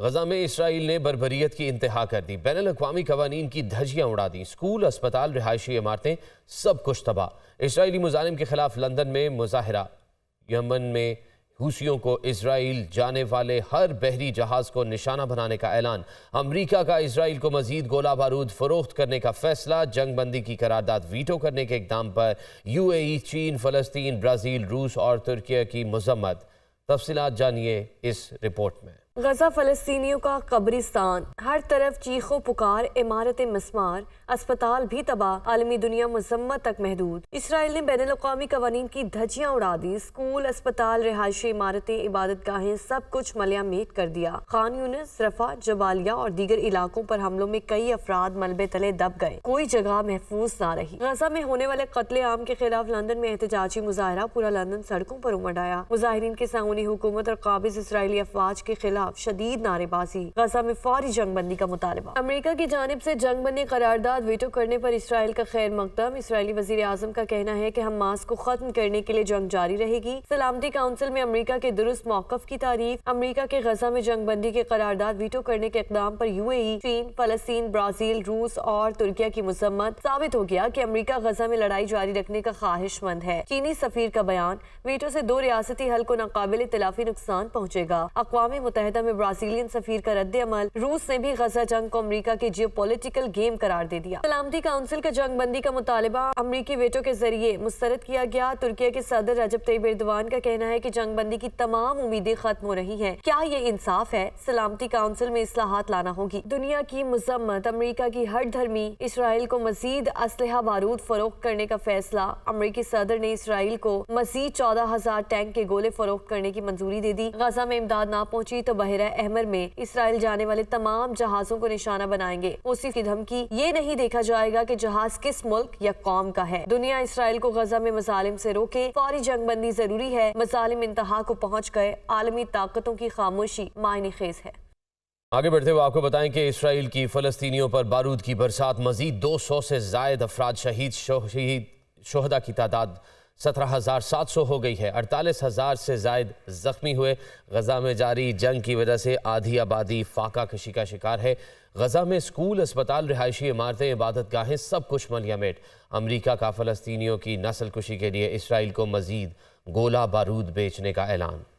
गजा में इसराइल ने बरबरीत की इंतहा कर दी बैन अवी कवानीन की धजियाँ उड़ा दी स्कूल अस्पताल रिहायशी इमारतें सब कुछ तबाह इसराइली मुजालिम के खिलाफ लंदन में मुजाहरा यमन में हूसियों को इसराइल जाने वाले हर बहरी जहाज़ को निशाना बनाने का ऐलान अमरीका का इसराइल को मजीद गोला बारूद फरोख्त करने का फैसला जंग बंदी की करारदाद वीटो करने के इकदाम पर यू ए चीन फलस्तीन ब्राज़ील रूस और तुर्किया की मजम्मत तफसलत जानिए इस रिपोर्ट में गजा फलस्तियों का कब्रिस्तान हर तरफ चीखों पुकार इमारत मसमार अस्पताल भी तबाह आलमी दुनिया मजम्मत तक महदूद इसराइल ने बैन अवी कवानीन की धजियाँ उड़ा दी स्कूल अस्पताल रिहायशी इमारतें इबादत गाहें सब कुछ मेट कर दिया खान यूनस रफा जबालिया और दीगर इलाकों पर हमलों में कई अफराद मलबे तले दब गए कोई जगह महफूज न रही गजा में होने वाले कत्ले आम के खिलाफ लंदन में एहतजाजी मुजाहरा पूरा लंदन सड़कों पर उमड़ आया मुजाहरीन के सामूनी हुकूमत और काबिज इसराइली अफवाज के खिलाफ खिलाफ शदीद नारेबाजी गजा में फौरी जंग बंदी का मुतालबा अमरीका की जानब ऐसी जंग बंदी करारदाद वेटो करने आरोप इसराइल का खैर मकदम इसराइली वजी अजम का कहना है की हम मास्क को खत्म करने के लिए जंग जारी रहेगी सलामती काउंसिल में अमरीका के दुरुस्त मौकफ की तारीफ अमरीका के गजा में जंग बंदी के करारदाद वीटो करने के इकदाम आरोप यू ए चीन फलस्तीन ब्राजील रूस और तुर्किया की मुसम्मत साबित हो गया की अमरीका गजा में लड़ाई जारी रखने का ख्वाहिशमंद है चीनी सफीर का बयान वीटो ऐसी दो रियासती हल को नाकबिल तलाफी नुकसान पहुँचेगा अकवा मुतहद मुतहदा में ब्राजीलियन सफीर का रद्द अमल रूस ने भी गजा जंग को अमरीका के जियो पोलिटिकल गेम करार दे दिया सलामती काउंसिल का जंग बंदी का मुतालबा अमरीकी वेटो के जरिए मुस्तरद किया गया तुर्किया के सदर रजब तैयब बिरदवान का कहना है की जंग बंदी की तमाम उम्मीदें खत्म हो रही है क्या ये इंसाफ है सलामती काउंसिल में असलाहत लाना होगी दुनिया की मजम्मत अमरीका की हर धर्मी इसराइल को मजीद असलहा बारूद फरोख्त करने का फैसला अमरीकी सदर ने इसराइल को मजीद चौदह हजार टैंक के गोले फरोख्त करने की मंजूरी दे दी गजा में इमदाद ना पहुंची तो बहरा अहमर में इसराइल जाने वाले तमाम जहाजों को निशाना बनाएंगे उसी की धमकी ये नहीं देखा जाएगा की जहाज किस मुल्क या कौम का है दुनिया इसराइल को गजा में मजालिम से रोके फौरी जंगबंदी जरूरी है मजालिम इंतहा को पहुँच गए आलमी ताकतों की खामोशी मायने खेज है आगे बढ़ते हुए आपको बताएं कि इसराइल की फलस्तियों पर बारूद की बरसात मजीद 200 से जायद अफराद शहीद शहीद शोहदा की तादाद सत्रह हज़ार सात सौ हो गई है अड़तालीस हज़ार से जायद ज़ख्मी हुए गज़ा में जारी जंग की वजह से आधी आबादी फाका कशी का शिकार है गज़ा में स्कूल अस्पताल रिहायशी इमारतें इबादत गाहें सब कुछ मलियामेट अमरीका का फ़लस्तियों की नस्ल कुशी के लिए इसराइल को मज़ीद गोला बारूद बेचने का ऐलान